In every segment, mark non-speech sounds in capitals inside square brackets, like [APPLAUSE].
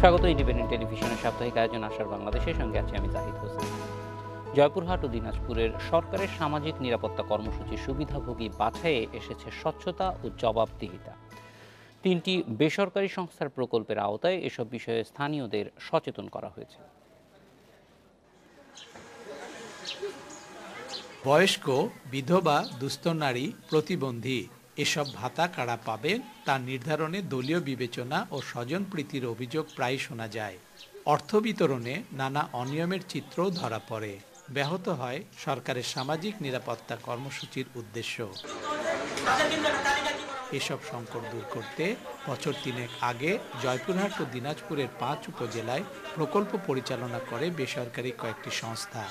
স্বাগত ইন্ডিপেন্ডেন্ট টেলিভিশনের সাপ্তাহিক আয়োজন আসার বাংলাদেশের সঙ্গে আছি আমি জাহিদ হোসেন জয়পুরহাট ও দিনাজপুরের সরকারের সামাজিক নিরাপত্তা কর্মসূচির সুবিধাভোগী বাছাইয়ে এসেছে স্বচ্ছতা ও জবাবদিহিতা তিনটি বেসরকারি সংস্থার প্রকল্পের আওতায় এসব বিষয়ে স্থানীয়দের সচেতন করা হয়েছে বয়স্ক বিধবা দুস্থ নারী প্রতিবন্ধী এসব ভাতা কারা পাবে তা নির্ধারণে দলীয় বিবেচনা ও স্বজনপ্রীতির অভিযোগ প্রায় শোনা যায় অর্থ বিতরণে নানা অনিয়মের চিত্রও ধরা পড়ে ব্যাহত হয় সরকারের সামাজিক নিরাপত্তা কর্মসূচির উদ্দেশ্য এসব সংকট দূর করতে বছর তিনেক আগে জয়পুরহাট ও দিনাজপুরের পাঁচ উপজেলায় প্রকল্প পরিচালনা করে বেসরকারি কয়েকটি সংস্থা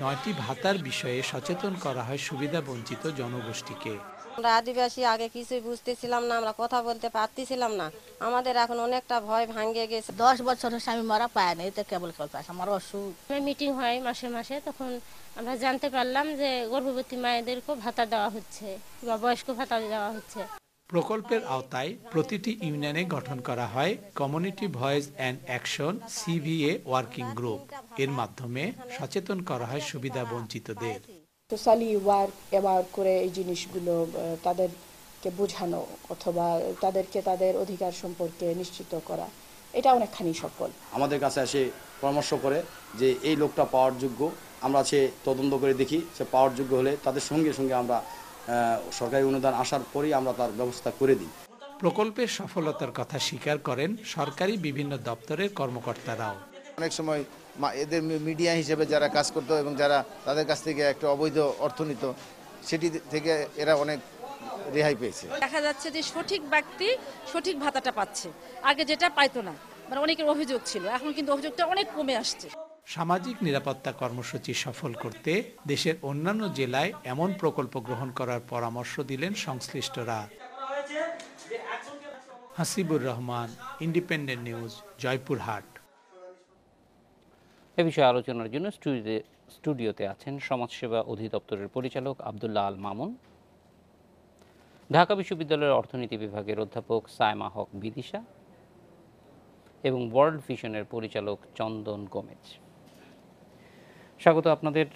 নয়টি ভাতার বিষয়ে সচেতন করা হয় সুবিধাবঞ্চিত জনগোষ্ঠীকে আমরা আদিবাসী আগে কিছুই বুঝতেছিলাম না আমরা কথা বলতে পারতেছিলাম না আমাদের এখন অনেকটা ভয় ভাঙ্গে গেছে দশ বছর স্বামী মারা পায় না এতে কেবল আমার অসুখ মিটিং হয় মাসে মাসে তখন আমরা জানতে পারলাম যে গর্ভবতী মায়েদেরকেও ভাতা দেওয়া হচ্ছে বা বয়স্ক ভাতা দেওয়া হচ্ছে প্রকল্পের আওতায় প্রতিটি ইউনিয়নে গঠন করা হয় community voice and action CVA working group এর মাধ্যমে সচেতন করা হয় সুবিধা বঞ্চিতদের সোশ্যালি ওয়ার্ক এবার করে এই জিনিসগুলো তাদেরকে বোঝানো অথবা তাদেরকে তাদের অধিকার সম্পর্কে নিশ্চিত করা এটা অনেকখানি সফল আমাদের কাছে এসে পরামর্শ করে যে এই লোকটা পাওয়ার যোগ্য আমরা সে তদন্ত করে দেখি সে পাওয়ার যোগ্য হলে তাদের সঙ্গে সঙ্গে আমরা সরকারি অনুদান আসার পরেই আমরা তার ব্যবস্থা করে দিই প্রকল্পের সফলতার কথা স্বীকার করেন সরকারি বিভিন্ন দপ্তরের কর্মকর্তারাও অনেক সময় এদের মিডিয়া হিসেবে যারা কাজ করতো এবং যারা তাদের কাছ থেকে একটা অবৈধ অর্থ নিত সেটি থেকে এরা অনেক রেহাই পেয়েছে দেখা যাচ্ছে যে সঠিক ব্যক্তি সঠিক ভাতাটা পাচ্ছে আগে যেটা পাইতো না মানে অনেকের অভিযোগ ছিল এখন কিন্তু অভিযোগটা অনেক কমে আসছে সামাজিক নিরাপত্তা কর্মসূচি সফল করতে দেশের অন্যান্য জেলায় এমন প্রকল্প গ্রহণ করার পরামর্শ দিলেন সংশ্লিষ্টরা হাসিবুর রহমান ইন্ডিপেন্ডেন্ট নিউজ জয়পুরহাট এ বিষয়ে আলোচনার জন্য স্টুডিওতে স্টুডিওতে আছেন সমাজসেবা অধিদপ্তরের পরিচালক আবদুল্লাহ আল মামুন ঢাকা বিশ্ববিদ্যালয়ের অর্থনীতি বিভাগের অধ্যাপক সায়মা হক বিদিশা এবং ওয়ার্ল্ড ভিশনের পরিচালক চন্দন গোমেজ স্বাগত আপনাদের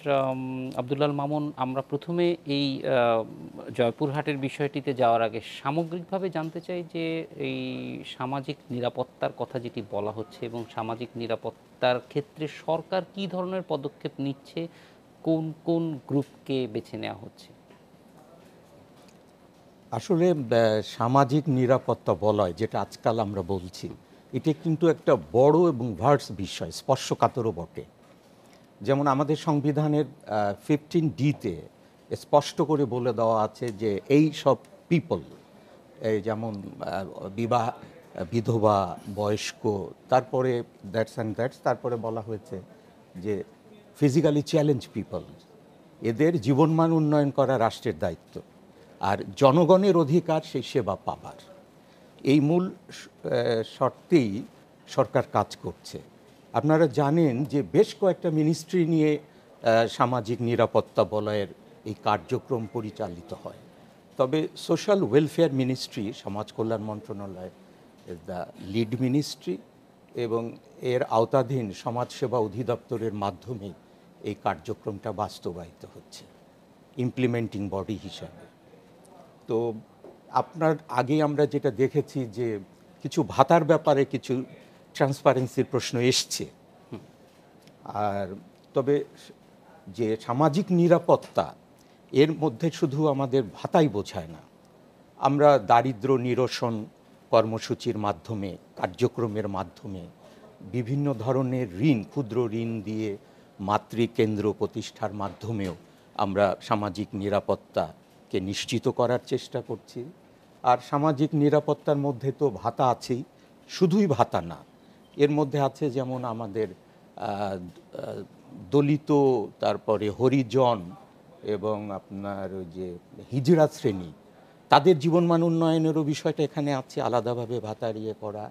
আবদুল্লাল মামুন আমরা প্রথমে এই জয়পুরহাটের বিষয়টিতে যাওয়ার আগে সামগ্রিকভাবে জানতে চাই যে এই সামাজিক নিরাপত্তার কথা যেটি বলা হচ্ছে এবং সামাজিক নিরাপত্তার ক্ষেত্রে সরকার কি ধরনের পদক্ষেপ নিচ্ছে কোন কোন গ্রুপকে বেছে নেওয়া হচ্ছে আসলে সামাজিক নিরাপত্তা বলয় যেটা আজকাল আমরা বলছি এটা কিন্তু একটা বড় এবং ভার্স বিষয় স্পর্শকাতরও বটে যেমন আমাদের সংবিধানের ফিফটিন ডিতে স্পষ্ট করে বলে দেওয়া আছে যে এই সব পিপল এই যেমন বিবাহ বিধবা বয়স্ক তারপরে দ্যাটস অ্যান্ড দ্যাটস তারপরে বলা হয়েছে যে ফিজিক্যালি চ্যালেঞ্জ পিপল এদের জীবনমান উন্নয়ন করা রাষ্ট্রের দায়িত্ব আর জনগণের অধিকার সেই সেবা পাবার এই মূল শর্তেই সরকার কাজ করছে আপনারা জানেন যে বেশ কয়েকটা মিনিস্ট্রি নিয়ে সামাজিক নিরাপত্তা বলয়ের এই কার্যক্রম পরিচালিত হয় তবে সোশ্যাল ওয়েলফেয়ার মিনিস্ট্রি সমাজ কল্যাণ মন্ত্রণালয় ইজ দ্য লিড মিনিস্ট্রি এবং এর আওতাধীন সমাজসেবা অধিদপ্তরের মাধ্যমে এই কার্যক্রমটা বাস্তবায়িত হচ্ছে ইমপ্লিমেন্টিং বডি হিসাবে তো আপনার আগে আমরা যেটা দেখেছি যে কিছু ভাতার ব্যাপারে কিছু ট্রান্সপারেন্সির প্রশ্ন এসছে আর তবে যে সামাজিক নিরাপত্তা এর মধ্যে শুধু আমাদের ভাতাই বোঝায় না আমরা দারিদ্র নিরসন কর্মসূচির মাধ্যমে কার্যক্রমের মাধ্যমে বিভিন্ন ধরনের ঋণ ক্ষুদ্র ঋণ দিয়ে মাতৃকেন্দ্র প্রতিষ্ঠার মাধ্যমেও আমরা সামাজিক নিরাপত্তাকে নিশ্চিত করার চেষ্টা করছি আর সামাজিক নিরাপত্তার মধ্যে তো ভাতা আছেই শুধুই ভাতা না এর মধ্যে আছে যেমন আমাদের দলিত তারপরে হরিজন এবং আপনার ওই যে হিজড়া শ্রেণী তাদের জীবনমান উন্নয়নেরও বিষয়টা এখানে আছে আলাদাভাবে ভাতার ইয়ে করা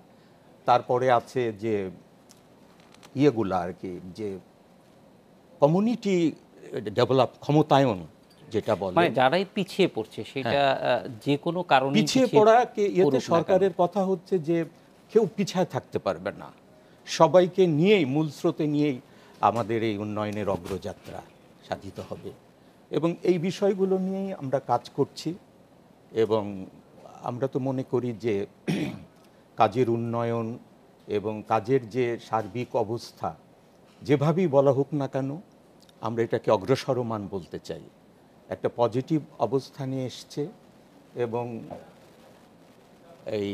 তারপরে আছে যে ইয়েগুলো আর কি যে কমিউনিটি ডেভেলপ ক্ষমতায়ন যেটা বলে মানে যারাই পিছিয়ে পড়ছে সেটা হ্যাঁ। যে কোনো কারণে পিছিয়ে পড়া ইয়েতে সরকারের কথা হচ্ছে যে কেউ পিছায় থাকতে পারবে না সবাইকে নিয়েই মূল স্রোতে নিয়েই আমাদের এই উন্নয়নের অগ্রযাত্রা সাধিত হবে এবং এই বিষয়গুলো নিয়েই আমরা কাজ করছি এবং আমরা তো মনে করি যে [CLEARS THROAT] কাজের উন্নয়ন এবং কাজের যে সার্বিক অবস্থা যেভাবেই বলা হোক না কেন আমরা এটাকে অগ্রসরমান বলতে চাই একটা পজিটিভ অবস্থানে এসছে এবং এই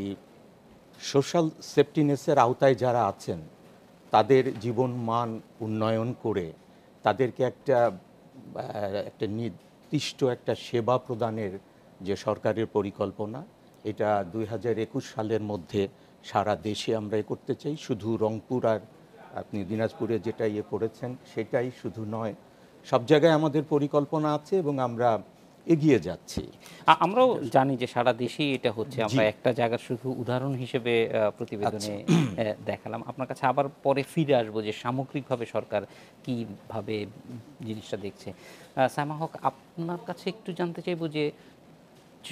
সোশ্যাল সেফটিনেসের আওতায় যারা আছেন তাদের জীবন মান উন্নয়ন করে তাদেরকে একটা একটা নির্দিষ্ট একটা সেবা প্রদানের যে সরকারের পরিকল্পনা এটা দুই সালের মধ্যে সারা দেশে আমরা এ করতে চাই শুধু রংপুর আর আপনি দিনাজপুরে যেটা ইয়ে করেছেন সেটাই শুধু নয় সব জায়গায় আমাদের পরিকল্পনা আছে এবং আমরা এগিয়ে যাচ্ছি আমরাও জানি যে সারা দেশেই এটা হচ্ছে আমরা একটা জায়গার শুধু উদাহরণ হিসেবে প্রতিবেদনে আচ্ছা। দেখালাম আপনার কাছে আবার পরে ফিরে আসবো যে সামগ্রিকভাবে সরকার কিভাবে জিনিসটা দেখছে সামা হক আপনার কাছে একটু জানতে চাইবো যে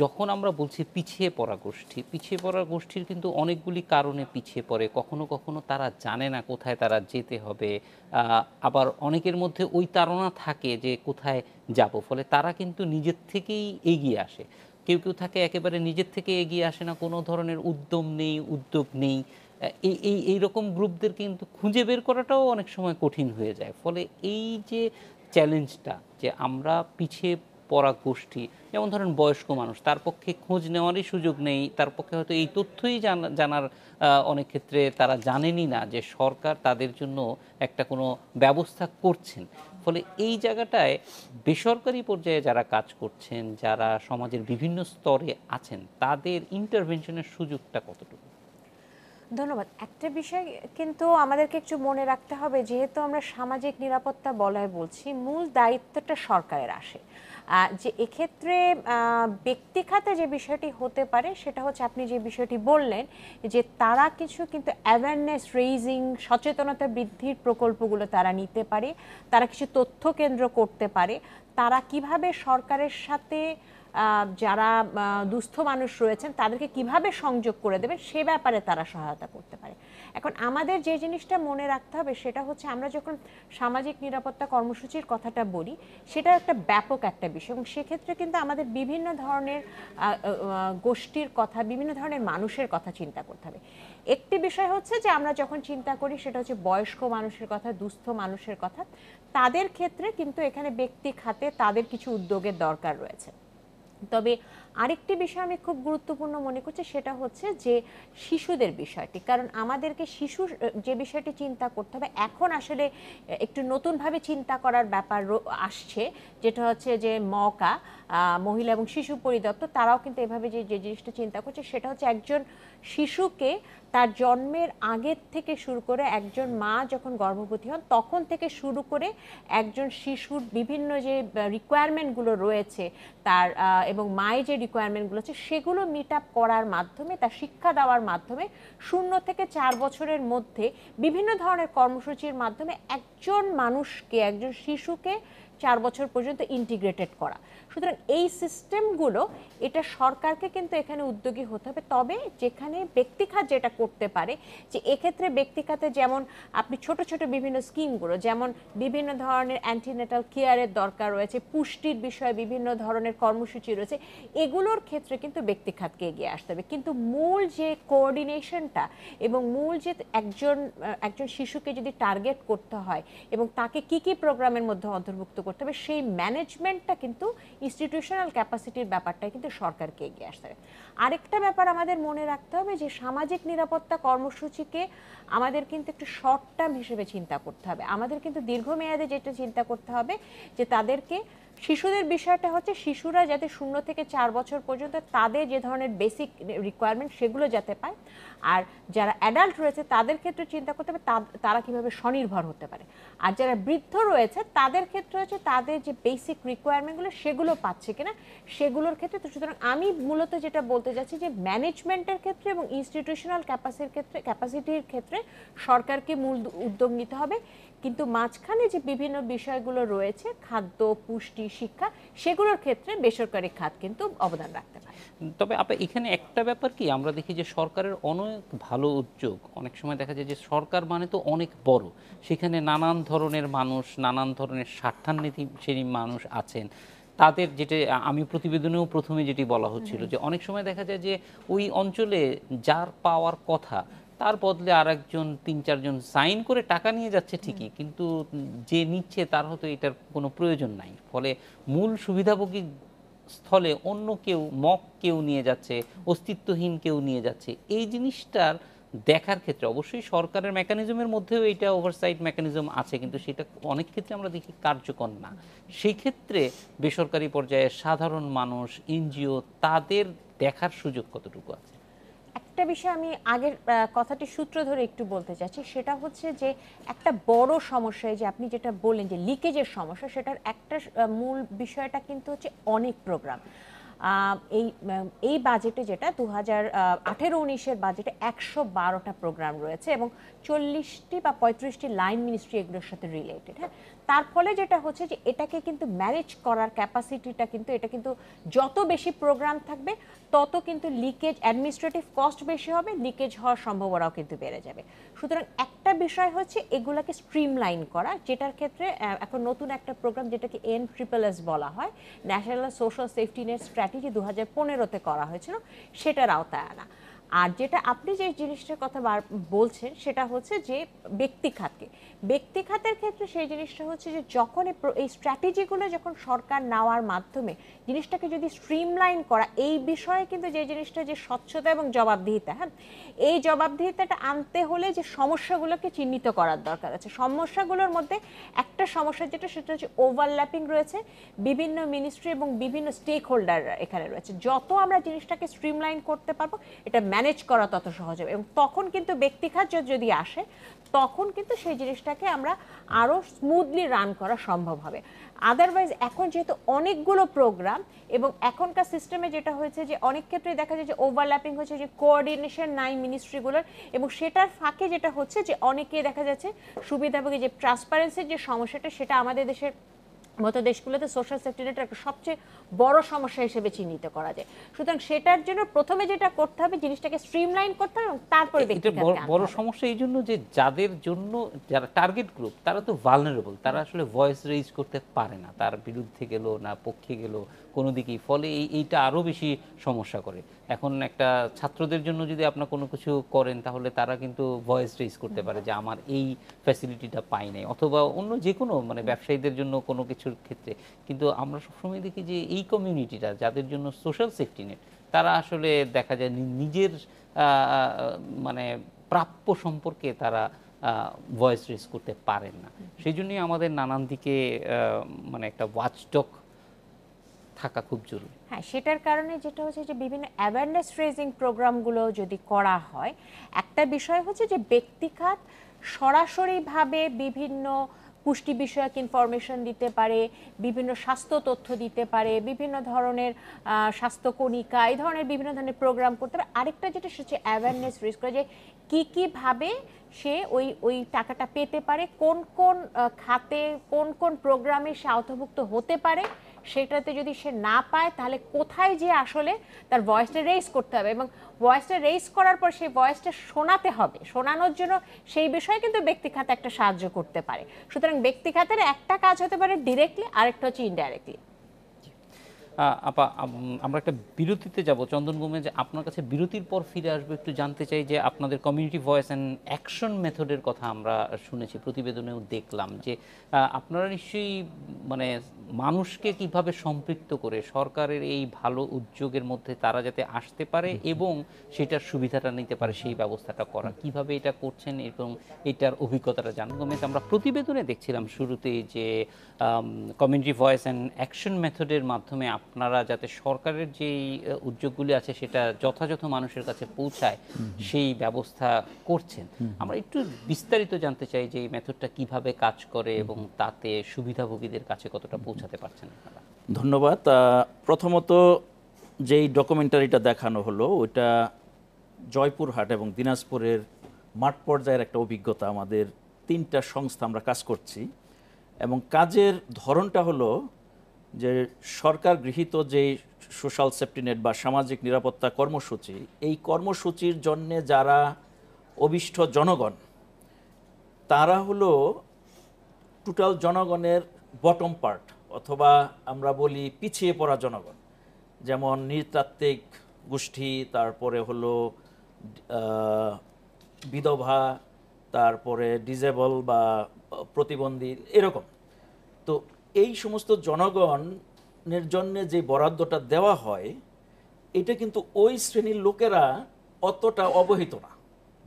যখন আমরা বলছি পিছিয়ে পড়া গোষ্ঠী পিছিয়ে পড়া গোষ্ঠীর কিন্তু অনেকগুলি কারণে পিছিয়ে পড়ে কখনো কখনো তারা জানে না কোথায় তারা যেতে হবে আবার অনেকের মধ্যে ওই তারা থাকে যে কোথায় যাব ফলে তারা কিন্তু নিজের থেকেই এগিয়ে আসে কেউ কেউ থাকে একেবারে নিজের থেকে এগিয়ে আসে না কোনো ধরনের উদ্যম নেই উদ্যোগ নেই এই এই এইরকম গ্রুপদের কিন্তু খুঁজে বের করাটাও অনেক সময় কঠিন হয়ে যায় ফলে এই যে চ্যালেঞ্জটা যে আমরা পিছিয়ে গোষ্ঠী যেমন ধরেন বয়স্ক মানুষ তার পক্ষে খোঁজ নেওয়ারই সুযোগ নেই তার পক্ষে হয়তো এই তথ্যই জানার অনেক ক্ষেত্রে তারা জানেনই না যে সরকার তাদের জন্য একটা কোনো ব্যবস্থা করছেন ফলে এই জায়গাটায় বেসরকারি পর্যায়ে যারা কাজ করছেন যারা সমাজের বিভিন্ন স্তরে আছেন তাদের ইন্টারভেনশনের সুযোগটা কতটুকু ধন্যবাদ একটা বিষয় কিন্তু আমাদেরকে একটু মনে রাখতে হবে যেহেতু আমরা সামাজিক নিরাপত্তা বলায় বলছি মূল দায়িত্বটা সরকারের আসে যে এক্ষেত্রে খাতে যে বিষয়টি হতে পারে সেটা হচ্ছে আপনি যে বিষয়টি বললেন যে তারা কিছু কিন্তু অ্যাওয়ারনেস রেইজিং সচেতনতা বৃদ্ধির প্রকল্পগুলো তারা নিতে পারে তারা কিছু তথ্য কেন্দ্র করতে পারে তারা কিভাবে সরকারের সাথে যারা দুস্থ মানুষ রয়েছেন তাদেরকে কিভাবে সংযোগ করে দেবে সে ব্যাপারে তারা সহায়তা করতে পারে এখন আমাদের যে জিনিসটা মনে রাখতে হবে সেটা হচ্ছে আমরা যখন সামাজিক নিরাপত্তা কর্মসূচির কথাটা বলি সেটা একটা ব্যাপক একটা বিষয় এবং সেক্ষেত্রে কিন্তু আমাদের বিভিন্ন ধরনের গোষ্ঠীর কথা বিভিন্ন ধরনের মানুষের কথা চিন্তা করতে হবে একটি বিষয় হচ্ছে যে আমরা যখন চিন্তা করি সেটা হচ্ছে বয়স্ক মানুষের কথা দুস্থ মানুষের কথা তাদের ক্ষেত্রে কিন্তু এখানে ব্যক্তি খাতে তাদের কিছু উদ্যোগের দরকার রয়েছে তবে আরেকটি বিষয় আমি খুব গুরুত্বপূর্ণ মনে করছি সেটা হচ্ছে যে শিশুদের বিষয়টি কারণ আমাদেরকে শিশু যে বিষয়টি চিন্তা করতে হবে এখন আসলে একটু নতুনভাবে চিন্তা করার ব্যাপার আসছে যেটা হচ্ছে যে মকা মহিলা এবং শিশু পরিদপ্তর তারাও কিন্তু এভাবে যে যে জিনিসটা চিন্তা করছে সেটা হচ্ছে একজন শিশুকে তার জন্মের আগের থেকে শুরু করে একজন মা যখন গর্ভবতী হন তখন থেকে শুরু করে একজন শিশুর বিভিন্ন যে রিকোয়ারমেন্টগুলো রয়েছে তার এবং মায়ের যে রিকোয়ারমেন্টগুলো আছে সেগুলো মিট আপ করার মাধ্যমে তার শিক্ষা দেওয়ার মাধ্যমে শূন্য থেকে চার বছরের মধ্যে বিভিন্ন ধরনের কর্মসূচির মাধ্যমে একজন মানুষকে একজন শিশুকে চার বছর পর্যন্ত ইন্টিগ্রেটেড করা সুতরাং এই সিস্টেমগুলো এটা সরকারকে কিন্তু এখানে উদ্যোগী হতে হবে তবে যেখানে ব্যক্তিখাত যেটা করতে পারে যে এক্ষেত্রে ব্যক্তিখাতে যেমন আপনি ছোট ছোট বিভিন্ন স্কিমগুলো যেমন বিভিন্ন ধরনের অ্যান্টিনেটাল কেয়ারের দরকার রয়েছে পুষ্টির বিষয়ে বিভিন্ন ধরনের কর্মসূচি রয়েছে এগুলোর ক্ষেত্রে কিন্তু ব্যক্তিখাতকে এগিয়ে আসতে হবে কিন্তু মূল যে কোঅর্ডিনেশনটা এবং মূল যে একজন একজন শিশুকে যদি টার্গেট করতে হয় এবং তাকে কি কি প্রোগ্রামের মধ্যে অন্তর্ভুক্ত করতে হবে সেই ম্যানেজমেন্টটা কিন্তু ইনস্টিটিউশনাল ক্যাপাসিটির ব্যাপারটা কিন্তু সরকারকে এগিয়ে আসতে হবে আরেকটা ব্যাপার আমাদের মনে রাখতে হবে যে সামাজিক নিরাপত্তা কর্মসূচিকে আমাদের কিন্তু একটু শর্ট টার্ম হিসেবে চিন্তা করতে হবে আমাদের কিন্তু দীর্ঘমেয়াদে যেটা চিন্তা করতে হবে যে তাদেরকে শিশুদের বিষয়টা হচ্ছে শিশুরা যাতে শূন্য থেকে চার বছর পর্যন্ত তাদের যে ধরনের বেসিক রিকোয়ারমেন্ট সেগুলো যাতে পায় আর যারা অ্যাডাল্ট রয়েছে তাদের ক্ষেত্রে চিন্তা করতে হবে তারা কিভাবে স্বনির্ভর হতে পারে আর যারা বৃদ্ধ রয়েছে তাদের ক্ষেত্রে হচ্ছে তাদের যে বেসিক রিকোয়ারমেন্টগুলো সেগুলো পাচ্ছে কিনা সেগুলোর ক্ষেত্রে তো সুতরাং আমি মূলত যেটা বলতে যাচ্ছি যে ম্যানেজমেন্টের ক্ষেত্রে এবং ইনস্টিটিউশনাল ক্যাপাসিটির ক্ষেত্রে ক্যাপাসিটির ক্ষেত্রে সরকারকে মূল উদ্যোগ নিতে হবে কিন্তু মাঝখানে যে বিভিন্ন বিষয়গুলো রয়েছে খাদ্য পুষ্টি শিক্ষা সেগুলোর ক্ষেত্রে বেসরকারি খাত কিন্তু অবদান রাখতে পারে তবে আপনি এখানে একটা ব্যাপার কি আমরা দেখি যে সরকারের অনেক ভালো উদ্যোগ অনেক সময় দেখা যায় যে সরকার মানে তো অনেক বড় সেখানে নানান ধরনের মানুষ নানান ধরনের স্বার্থান্বিত শ্রেণীর মানুষ আছেন তাদের যেটা আমি প্রতিবেদনেও প্রথমে যেটি বলা হচ্ছিল যে অনেক সময় দেখা যায় যে ওই অঞ্চলে যার পাওয়ার কথা তার বদলে আর একজন তিন চারজন সাইন করে টাকা নিয়ে যাচ্ছে ঠিকই কিন্তু যে নিচ্ছে তার হয়তো এটার কোনো প্রয়োজন নাই ফলে মূল সুবিধাভোগী স্থলে অন্য কেউ মক কেউ নিয়ে যাচ্ছে অস্তিত্বহীন কেউ নিয়ে যাচ্ছে এই জিনিসটার দেখার ক্ষেত্রে অবশ্যই সরকারের মেকানিজমের মধ্যেও এটা ওভারসাইট মেকানিজম আছে কিন্তু সেটা অনেক ক্ষেত্রে আমরা দেখি কার্যকর না সেই ক্ষেত্রে বেসরকারি পর্যায়ে সাধারণ মানুষ এনজিও তাদের দেখার সুযোগ কতটুকু আছে একটা বিষয় আমি আগের কথাটি সূত্র ধরে একটু বলতে চাচ্ছি সেটা হচ্ছে যে একটা বড় সমস্যা যে আপনি যেটা বললেন যে লিকেজের সমস্যা সেটার একটা মূল বিষয়টা কিন্তু হচ্ছে অনেক প্রোগ্রাম এই এই বাজেটে যেটা দু হাজার আঠেরো উনিশের বাজেটে একশো বারোটা প্রোগ্রাম রয়েছে এবং চল্লিশটি বা পঁয়ত্রিশটি লাইন মিনিস্ট্রি এগুলোর সাথে রিলেটেড হ্যাঁ তার ফলে যেটা হচ্ছে যে এটাকে কিন্তু ম্যানেজ করার ক্যাপাসিটিটা কিন্তু এটা কিন্তু যত বেশি প্রোগ্রাম থাকবে তত কিন্তু লিকেজ অ্যাডমিনিস্ট্রেটিভ কস্ট বেশি হবে লিকেজ হওয়ার সম্ভাবনাও কিন্তু বেড়ে যাবে সুতরাং একটা বিষয় হচ্ছে এগুলাকে স্ট্রিমলাইন করা যেটার ক্ষেত্রে এখন নতুন একটা প্রোগ্রাম যেটাকে এন ট্রিপল এস বলা হয় national social safety net strategy দু হাজার পনেরোতে করা হয়েছিল সেটার আওতায় আনা আর যেটা আপনি যে জিনিসটার কথা বলছেন সেটা হচ্ছে যে ব্যক্তি খাতকে ব্যক্তি খাতের ক্ষেত্রে সেই জিনিসটা হচ্ছে যে যখন এই স্ট্র্যাটেজিগুলো যখন সরকার নেওয়ার মাধ্যমে জিনিসটাকে যদি স্ট্রিমলাইন করা এই বিষয়ে কিন্তু যে জিনিসটা যে স্বচ্ছতা এবং জবাবদিহিতা হ্যাঁ এই জবাবদিহিতাটা আনতে হলে যে সমস্যাগুলোকে চিহ্নিত করার দরকার আছে সমস্যাগুলোর মধ্যে একটা সমস্যা যেটা সেটা হচ্ছে ওভারল্যাপিং রয়েছে বিভিন্ন মিনিস্ট্রি এবং বিভিন্ন স্টেক হোল্ডাররা এখানে রয়েছে যত আমরা জিনিসটাকে স্ট্রিমলাইন করতে পারবো এটা ম্যানেজ করা তত সহজ হবে এবং তখন কিন্তু ব্যক্তিখাত যদি আসে তখন কিন্তু সেই জিনিসটাকে আমরা আরও স্মুথলি রান করা সম্ভব হবে আদারওয়াইজ এখন যেহেতু অনেকগুলো প্রোগ্রাম এবং এখনকার সিস্টেমে যেটা হয়েছে যে অনেক ক্ষেত্রে দেখা যায় যে ওভারল্যাপিং হচ্ছে যে কোঅর্ডিনেশন নাই মিনিস্ট্রিগুলোর এবং সেটার ফাঁকে যেটা হচ্ছে যে অনেকে দেখা যাচ্ছে সুবিধাভোগী যে ট্রান্সপারেন্সির যে সমস্যাটা সেটা আমাদের দেশের মতো দেশগুলোতে সোশ্যাল সেফটিনেটের একটা সবচেয়ে বড় সমস্যা হিসেবে চিহ্নিত করা যায় সুতরাং সেটার জন্য প্রথমে যেটা করতে হবে জিনিসটাকে স্ট্রিমলাইন করতে হবে এবং তারপরে বড় সমস্যা এই জন্য যে যাদের জন্য যারা টার্গেট গ্রুপ তারা তো ভালনারেবল তারা আসলে ভয়েস রেজ করতে পারে না তার বিরুদ্ধে গেল না পক্ষে গেল কোনো দিকেই ফলে এই এইটা আরও বেশি সমস্যা করে এখন একটা ছাত্রদের জন্য যদি আপনার কোনো কিছু করেন তাহলে তারা কিন্তু ভয়েস রেজ করতে পারে যে আমার এই ফ্যাসিলিটিটা পাই নাই অথবা অন্য যে কোনো মানে ব্যবসায়ীদের জন্য কোনো কিছুর ক্ষেত্রে কিন্তু আমরা সবসময় দেখি যে এই কমিউনিটিটা যাদের জন্য সোশ্যাল সেফটি নেট তারা আসলে দেখা যায় নিজের মানে প্রাপ্য সম্পর্কে তারা ভয়েস রেজ করতে পারেন না সেই জন্যই আমাদের নানান দিকে মানে একটা ওয়াচডক থাকা খুব জরুরি হ্যাঁ সেটার কারণে যেটা হচ্ছে যে বিভিন্ন অ্যাওয়ারনেস রেজিং প্রোগ্রামগুলো যদি করা হয় একটা বিষয় হচ্ছে যে ব্যক্তিখাত সরাসরিভাবে বিভিন্ন পুষ্টি বিষয়ক ইনফরমেশন দিতে পারে বিভিন্ন স্বাস্থ্য তথ্য দিতে পারে বিভিন্ন ধরনের স্বাস্থ্যকণিকা এই ধরনের বিভিন্ন ধরনের প্রোগ্রাম করতে পারে আরেকটা যেটা হচ্ছে অ্যাওয়ারনেস রেজ করে যে কী কীভাবে সে ওই ওই টাকাটা পেতে পারে কোন কোন খাতে কোন কোন প্রোগ্রামে সে আওতাভুক্ত হতে পারে সেটাতে যদি সে না পায় তাহলে কোথায় যে আসলে তার ভয়েসটা রেইস করতে হবে এবং ভয়েসটা রেইস করার পর সেই ভয়েসটা শোনাতে হবে শোনানোর জন্য সেই বিষয়ে কিন্তু ব্যক্তি খাতে একটা সাহায্য করতে পারে সুতরাং ব্যক্তি খাতের একটা কাজ হতে পারে ডিরেক্টলি আরেকটা হচ্ছে ইনডাইরেক্টলি আপা আমরা একটা বিরতিতে যাব চন্দন গোমে যে আপনার কাছে বিরতির পর ফিরে আসবো একটু জানতে চাই যে আপনাদের কমিউনিটি ভয়েস অ্যান্ড অ্যাকশন মেথডের কথা আমরা শুনেছি প্রতিবেদনেও দেখলাম যে আপনারা নিশ্চয়ই মানে মানুষকে কিভাবে সম্পৃক্ত করে সরকারের এই ভালো উদ্যোগের মধ্যে তারা যাতে আসতে পারে এবং সেটার সুবিধাটা নিতে পারে সেই ব্যবস্থাটা করা কিভাবে এটা করছেন এবং এটার অভিজ্ঞতাটা জানবো আমরা প্রতিবেদনে দেখছিলাম শুরুতে যে কমিউনিটি ভয়েস অ্যান্ড অ্যাকশন মেথডের মাধ্যমে আপনারা যাতে সরকারের যেই উদ্যোগগুলি আছে সেটা যথাযথ মানুষের কাছে পৌঁছায় সেই ব্যবস্থা করছেন আমরা একটু বিস্তারিত জানতে চাই যে এই মেথডটা কিভাবে কাজ করে এবং তাতে সুবিধাভোগীদের কাছে কতটা পৌঁছাতে পারছেন আপনারা ধন্যবাদ প্রথমত যেই ডকুমেন্টারিটা দেখানো হলো ওইটা জয়পুরহাট এবং দিনাজপুরের মাঠ পর্যায়ের একটা অভিজ্ঞতা আমাদের তিনটা সংস্থা আমরা কাজ করছি এবং কাজের ধরনটা হলো যে সরকার গৃহীত যে সোশ্যাল সেফটিনেট বা সামাজিক নিরাপত্তা কর্মসূচি এই কর্মসূচির জন্য যারা অবিষ্ট জনগণ তারা হলো টোটাল জনগণের বটম পার্ট অথবা আমরা বলি পিছিয়ে পড়া জনগণ যেমন নৃতাত্ত্বিক গোষ্ঠী তারপরে হলো বিধবা তারপরে ডিজেবল বা প্রতিবন্ধী এরকম তো এই সমস্ত জনগণের জন্য যে বরাদ্দটা দেওয়া হয় এটা কিন্তু ওই শ্রেণীর লোকেরা অতটা অবহিত না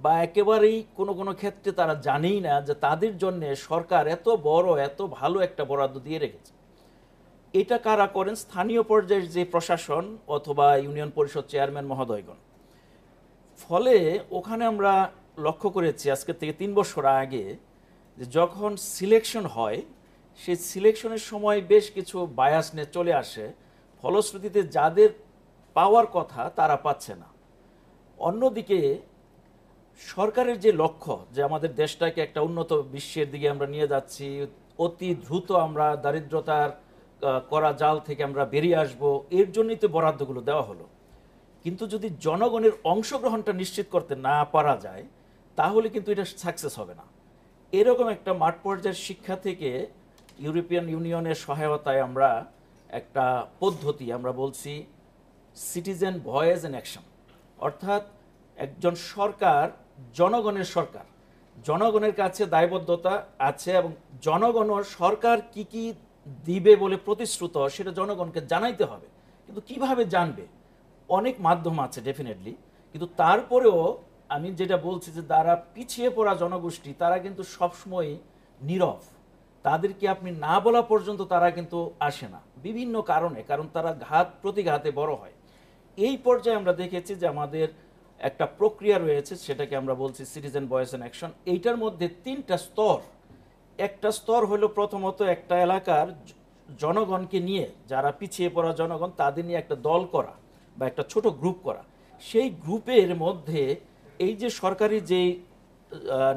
বা একেবারেই কোনো কোনো ক্ষেত্রে তারা জানেই না যে তাদের জন্য সরকার এত বড় এত ভালো একটা বরাদ্দ দিয়ে রেখেছে এটা কারা করেন স্থানীয় পর্যায়ের যে প্রশাসন অথবা ইউনিয়ন পরিষদ চেয়ারম্যান মহোদয়গণ ফলে ওখানে আমরা লক্ষ্য করেছি আজকে থেকে তিন বছর আগে যখন সিলেকশন হয় সে সিলেকশনের সময় বেশ কিছু বায়াস নিয়ে চলে আসে ফলশ্রুতিতে যাদের পাওয়ার কথা তারা পাচ্ছে না অন্যদিকে সরকারের যে লক্ষ্য যে আমাদের দেশটাকে একটা উন্নত বিশ্বের দিকে আমরা নিয়ে যাচ্ছি অতি দ্রুত আমরা দারিদ্রতার করা জাল থেকে আমরা বেরিয়ে আসব এর জন্যই তো বরাদ্দগুলো দেওয়া হলো কিন্তু যদি জনগণের অংশগ্রহণটা নিশ্চিত করতে না পারা যায় তাহলে কিন্তু এটা সাকসেস হবে না এরকম একটা মাঠ পর্যায়ের শিক্ষা থেকে ইউরোপিয়ান ইউনিয়নের সহায়তায় আমরা একটা পদ্ধতি আমরা বলছি সিটিজেন ভয়েস অ্যান্ড অ্যাকশন অর্থাৎ একজন সরকার জনগণের সরকার জনগণের কাছে দায়বদ্ধতা আছে এবং জনগণ সরকার কি কি দিবে বলে প্রতিশ্রুত সেটা জনগণকে জানাইতে হবে কিন্তু কিভাবে জানবে অনেক মাধ্যম আছে ডেফিনেটলি কিন্তু তারপরেও আমি যেটা বলছি যে তারা পিছিয়ে পড়া জনগোষ্ঠী তারা কিন্তু সবসময় নীরব তাদেরকে আপনি না বলা পর্যন্ত তারা কিন্তু আসে না বিভিন্ন কারণে কারণ তারা ঘাত প্রতিঘাতে বড় হয় এই পর্যায়ে আমরা দেখেছি যে আমাদের একটা প্রক্রিয়া রয়েছে সেটাকে আমরা বলছি সিটিজেন ভয়েস অ্যান্ড অ্যাকশন এইটার মধ্যে তিনটা স্তর একটা স্তর হলো প্রথমত একটা এলাকার জনগণকে নিয়ে যারা পিছিয়ে পড়া জনগণ তাদের নিয়ে একটা দল করা বা একটা ছোট গ্রুপ করা সেই গ্রুপের মধ্যে এই যে সরকারি যেই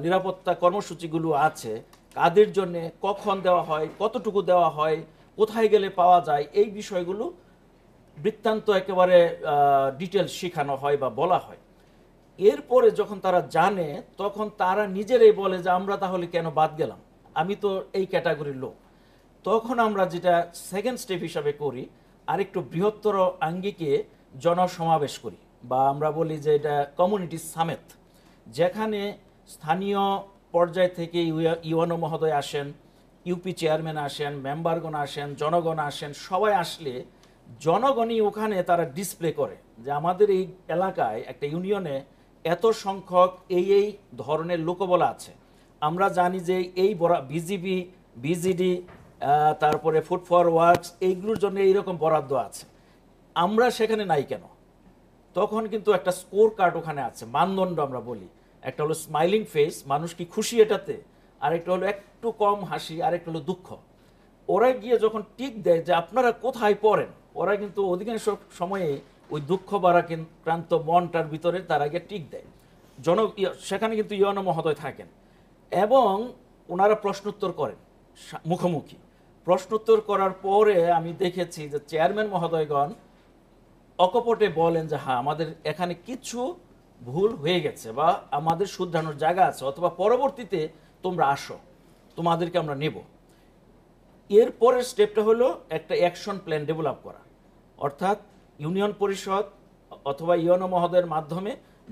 নিরাপত্তা কর্মসূচিগুলো আছে কাদের জন্য কখন দেওয়া হয় কতটুকু দেওয়া হয় কোথায় গেলে পাওয়া যায় এই বিষয়গুলো বৃত্তান্ত একেবারে ডিটেলস শেখানো হয় বা বলা হয় এরপরে যখন তারা জানে তখন তারা নিজেরাই বলে যে আমরা তাহলে কেন বাদ গেলাম আমি তো এই ক্যাটাগরির লোক তখন আমরা যেটা সেকেন্ড স্টেপ হিসাবে করি আরেকটু বৃহত্তর আঙ্গিকে জনসমাবেশ করি বা আমরা বলি যে এটা কমিউনিটি সামেত যেখানে স্থানীয় পর্যায় থেকে ইউএনও মহোদয় আসেন ইউপি চেয়ারম্যান আসেন মেম্বারগণ আসেন জনগণ আসেন সবাই আসলে জনগণই ওখানে তারা ডিসপ্লে করে যে আমাদের এই এলাকায় একটা ইউনিয়নে এত সংখ্যক এই এই ধরনের লোকবলা আছে আমরা জানি যে এই বরা বিজিবি বিজিডি তারপরে ফুড ফর ওয়ার্কস এইগুলোর জন্য এইরকম বরাদ্দ আছে আমরা সেখানে নাই কেন তখন কিন্তু একটা স্কোর কার্ড ওখানে আছে মানদণ্ড আমরা বলি একটা হলো স্মাইলিং ফেস মানুষ কি খুশি এটাতে আরেকটা হলো একটু কম হাসি আরেকটা হলো দুঃখ ওরা গিয়ে যখন টিক দেয় যে আপনারা কোথায় পড়েন ওরা কিন্তু অধিকাংশ সময়ে ওই দুঃখ বাড়া ক্রান্ত মনটার ভিতরে তারা গিয়ে টিক দেয় জন সেখানে কিন্তু ইয়ন মহোদয় থাকেন এবং ওনারা প্রশ্নোত্তর করেন মুখোমুখি প্রশ্নোত্তর করার পরে আমি দেখেছি যে চেয়ারম্যান মহোদয়গণ অকপটে বলেন যে হ্যাঁ আমাদের এখানে কিছু ভুল হয়ে গেছে বা আমাদের শুধরানোর জায়গা আছে অথবা পরবর্তীতে তোমরা আসো তোমাদেরকে আমরা নেব এর পরের স্টেপটা হলো একটা অ্যাকশন প্ল্যান ডেভেলপ করা অর্থাৎ ইউনিয়ন পরিষদ অথবা ইউনো মহোদয়ের মাধ্যমে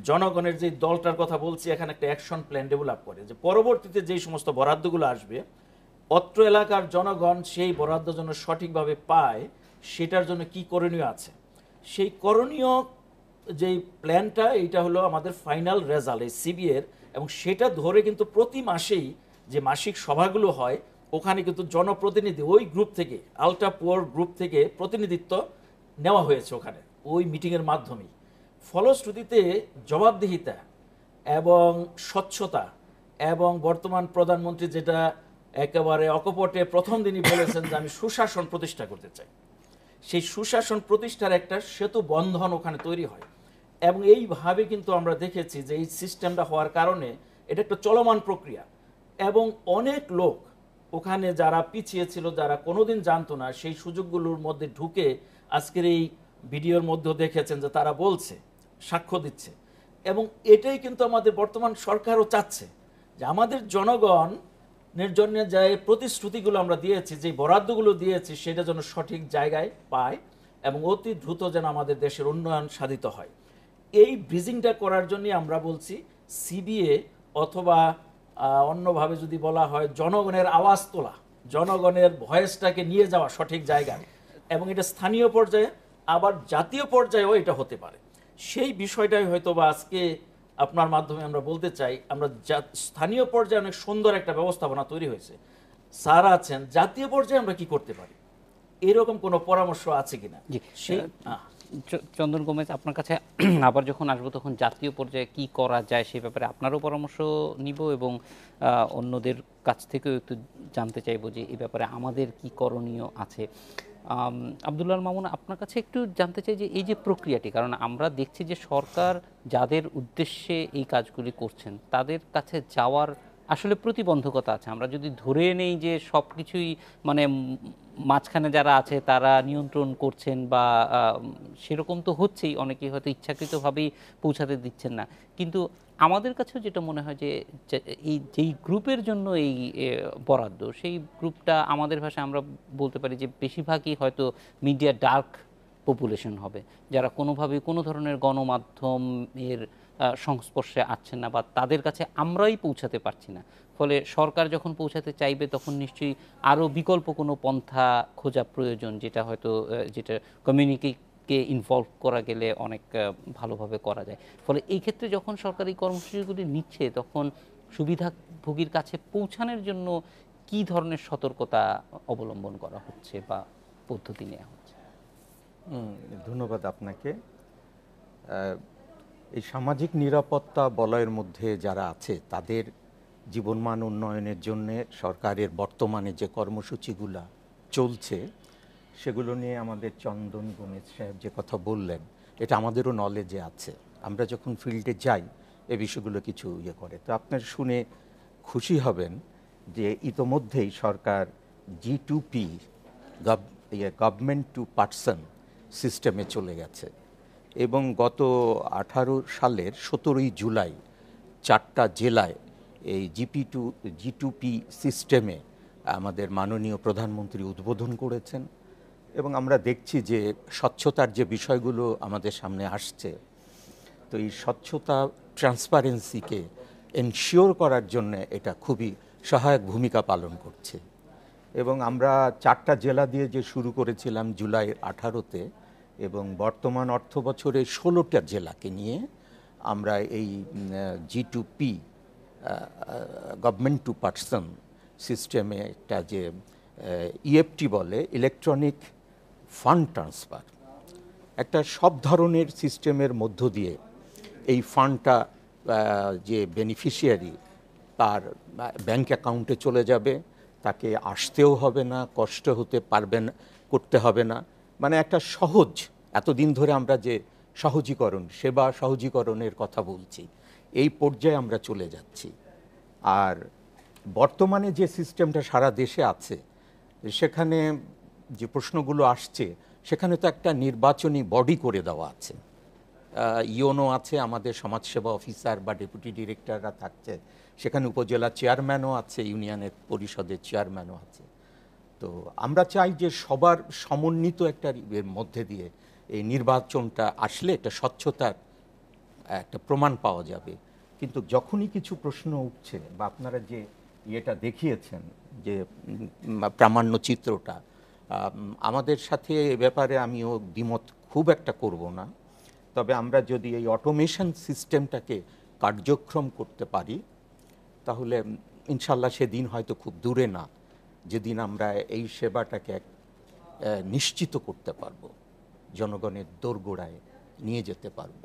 জনগণের যে দলটার কথা বলছি এখানে একটা অ্যাকশন প্ল্যান ডেভেলপ করে যে পরবর্তীতে যেই সমস্ত বরাদ্দগুলো আসবে অত্র এলাকার জনগণ সেই বরাদ্দ যেন সঠিকভাবে পায় সেটার জন্য কি করণীয় আছে সেই করণীয় যেই প্ল্যানটা এইটা হলো আমাদের ফাইনাল রেজাল্ট এই সিবিএর এবং সেটা ধরে কিন্তু প্রতি মাসেই যে মাসিক সভাগুলো হয় ওখানে কিন্তু জনপ্রতিনিধি ওই গ্রুপ থেকে আলট্রা পুয়ার গ্রুপ থেকে প্রতিনিধিত্ব নেওয়া হয়েছে ওখানে ওই মিটিংয়ের মাধ্যমেই ফলশ্রুতিতে জবাবদিহিতা এবং স্বচ্ছতা এবং বর্তমান প্রধানমন্ত্রী যেটা একেবারে অকপটে প্রথম দিনই বলেছেন যে আমি সুশাসন প্রতিষ্ঠা করতে চাই সেই সুশাসন প্রতিষ্ঠার একটা সেতু বন্ধন ওখানে তৈরি হয় এবং এইভাবে কিন্তু আমরা দেখেছি যে এই সিস্টেমটা হওয়ার কারণে এটা একটা চলমান প্রক্রিয়া এবং অনেক লোক ওখানে যারা পিছিয়ে ছিল যারা কোনোদিন জানতো না সেই সুযোগগুলোর মধ্যে ঢুকে আজকের এই ভিডিওর মধ্যে দেখেছেন যে তারা বলছে সাক্ষ্য দিচ্ছে এবং এটাই কিন্তু আমাদের বর্তমান সরকারও চাচ্ছে যে আমাদের জনগণের জন্য যে প্রতিশ্রুতিগুলো আমরা দিয়েছি যে বরাদ্দগুলো দিয়েছি সেটা যেন সঠিক জায়গায় পায় এবং অতি দ্রুত যেন আমাদের দেশের উন্নয়ন সাধিত হয় এই ব্রিজিংটা করার জন্য আমরা বলছি সিবিএ অথবা অন্যভাবে যদি বলা হয় জনগণের আওয়াজ তোলা জনগণের ভয়েসটাকে নিয়ে যাওয়া সঠিক জায়গায় এবং এটা স্থানীয় পর্যায়ে আবার জাতীয় পর্যায়েও এটা হতে পারে সেই বিষয়টাই হয়তো বা আজকে আপনার মাধ্যমে আমরা বলতে চাই আমরা স্থানীয় পর্যায়ে অনেক সুন্দর একটা ব্যবস্থাপনা তৈরি হয়েছে স্যার আছেন জাতীয় পর্যায়ে আমরা কি করতে পারি এরকম কোনো পরামর্শ আছে কিনা সেই চন্দন গোমেজ আপনার কাছে [CLEARS THROAT] আবার যখন আসবো তখন জাতীয় পর্যায়ে কি করা যায় সেই ব্যাপারে আপনারও পরামর্শ নিব এবং অন্যদের কাছ থেকেও একটু জানতে চাইব যে এই ব্যাপারে আমাদের কি করণীয় আছে আবদুল্লাহ মামুন আপনার কাছে একটু জানতে চাই যে এই যে প্রক্রিয়াটি কারণ আমরা দেখছি যে সরকার যাদের উদ্দেশ্যে এই কাজগুলি করছেন তাদের কাছে যাওয়ার আসলে প্রতিবন্ধকতা আছে আমরা যদি ধরে নেই যে সব কিছুই মানে মাঝখানে যারা আছে তারা নিয়ন্ত্রণ করছেন বা সেরকম তো হচ্ছেই অনেকে হয়তো ইচ্ছাকৃতভাবেই পৌঁছাতে দিচ্ছেন না কিন্তু আমাদের কাছেও যেটা মনে হয় যে এই যেই গ্রুপের জন্য এই বরাদ্দ সেই গ্রুপটা আমাদের ভাষায় আমরা বলতে পারি যে বেশিরভাগই হয়তো মিডিয়া ডার্ক পপুলেশন হবে যারা কোনোভাবে কোনো ধরনের গণমাধ্যম এর সংস্পর্শে আসছেন না বা তাদের কাছে আমরাই পৌঁছাতে পারছি না ফলে সরকার যখন পৌঁছাতে চাইবে তখন নিশ্চয়ই আরও বিকল্প কোনো পন্থা খোঁজা প্রয়োজন যেটা হয়তো যেটা কমিউনিটি কে ইনভলভ করা গেলে অনেক ভালোভাবে করা যায় ফলে এই ক্ষেত্রে যখন সরকারি কর্মসূচিগুলি নিচ্ছে তখন সুবিধাভোগীর কাছে পৌঁছানোর জন্য কি ধরনের সতর্কতা অবলম্বন করা হচ্ছে বা পদ্ধতি নেওয়া হচ্ছে ধন্যবাদ আপনাকে এই সামাজিক নিরাপত্তা বলয়ের মধ্যে যারা আছে তাদের জীবনমান উন্নয়নের জন্য সরকারের বর্তমানে যে কর্মসূচিগুলা চলছে সেগুলো নিয়ে আমাদের চন্দন গোমেজ সাহেব যে কথা বললেন এটা আমাদেরও নলেজে আছে আমরা যখন ফিল্ডে যাই এ বিষয়গুলো কিছু ইয়ে করে তো আপনার শুনে খুশি হবেন যে ইতোমধ্যেই সরকার জি টু পি গভ ইয়ে গভর্নমেন্ট টু পার্সন সিস্টেমে চলে গেছে এবং গত আঠারো সালের সতেরোই জুলাই চারটা জেলায় এই GP to G to P সিস্টেমে আমাদের মাননীয় প্রধানমন্ত্রী উদ্বোধন করেছেন এবং আমরা দেখছি যে স্বচ্ছতার যে বিষয়গুলো আমাদের সামনে আসছে তো এই স্বচ্ছতা ট্রান্সপারেন্সিকে এনশিওর করার জন্য এটা খুবই সহায়ক ভূমিকা পালন করছে এবং আমরা চারটা জেলা দিয়ে যে শুরু করেছিলাম জুলাই আঠারোতে এবং বর্তমান অর্থ বছরে ষোলোটা জেলাকে নিয়ে আমরা এই G to P government to person সিস্টেমে একটা যে ইএফটি e বলে ইলেকট্রনিক ফান্ড ট্রান্সফার একটা সব ধরনের সিস্টেমের মধ্য দিয়ে এই ফান্ডটা যে বেনিফিশিয়ারি তার ব্যাংক অ্যাকাউন্টে চলে যাবে তাকে আসতেও হবে না কষ্ট হতে পারবেন করতে হবে না মানে একটা সহজ এতদিন ধরে আমরা যে সহজীকরণ সেবা সহজীকরণের কথা বলছি এই পর্যায়ে আমরা চলে যাচ্ছি আর বর্তমানে যে সিস্টেমটা সারা দেশে আছে সেখানে যে প্রশ্নগুলো আসছে সেখানে তো একটা নির্বাচনী বডি করে দেওয়া আছে ইওনো আছে আমাদের সমাজসেবা অফিসার বা ডেপুটি ডিরেক্টররা থাকছে সেখানে উপজেলা চেয়ারম্যানও আছে ইউনিয়নের পরিষদের চেয়ারম্যানও আছে তো আমরা চাই যে সবার সমন্বিত একটা এর মধ্যে দিয়ে এই নির্বাচনটা আসলে একটা স্বচ্ছতার একটা প্রমাণ পাওয়া যাবে কিন্তু যখনই কিছু প্রশ্ন উঠছে বা আপনারা যে ইয়েটা দেখিয়েছেন যে প্রামাণ্য চিত্রটা আমাদের সাথে এ ব্যাপারে আমিও দ্বিমত খুব একটা করব না তবে আমরা যদি এই অটোমেশন সিস্টেমটাকে কার্যক্রম করতে পারি তাহলে ইনশাল্লাহ সেদিন হয়তো খুব দূরে না যেদিন আমরা এই সেবাটাকে এক নিশ্চিত করতে পারব জনগণের দোরগোড়ায় নিয়ে যেতে পারব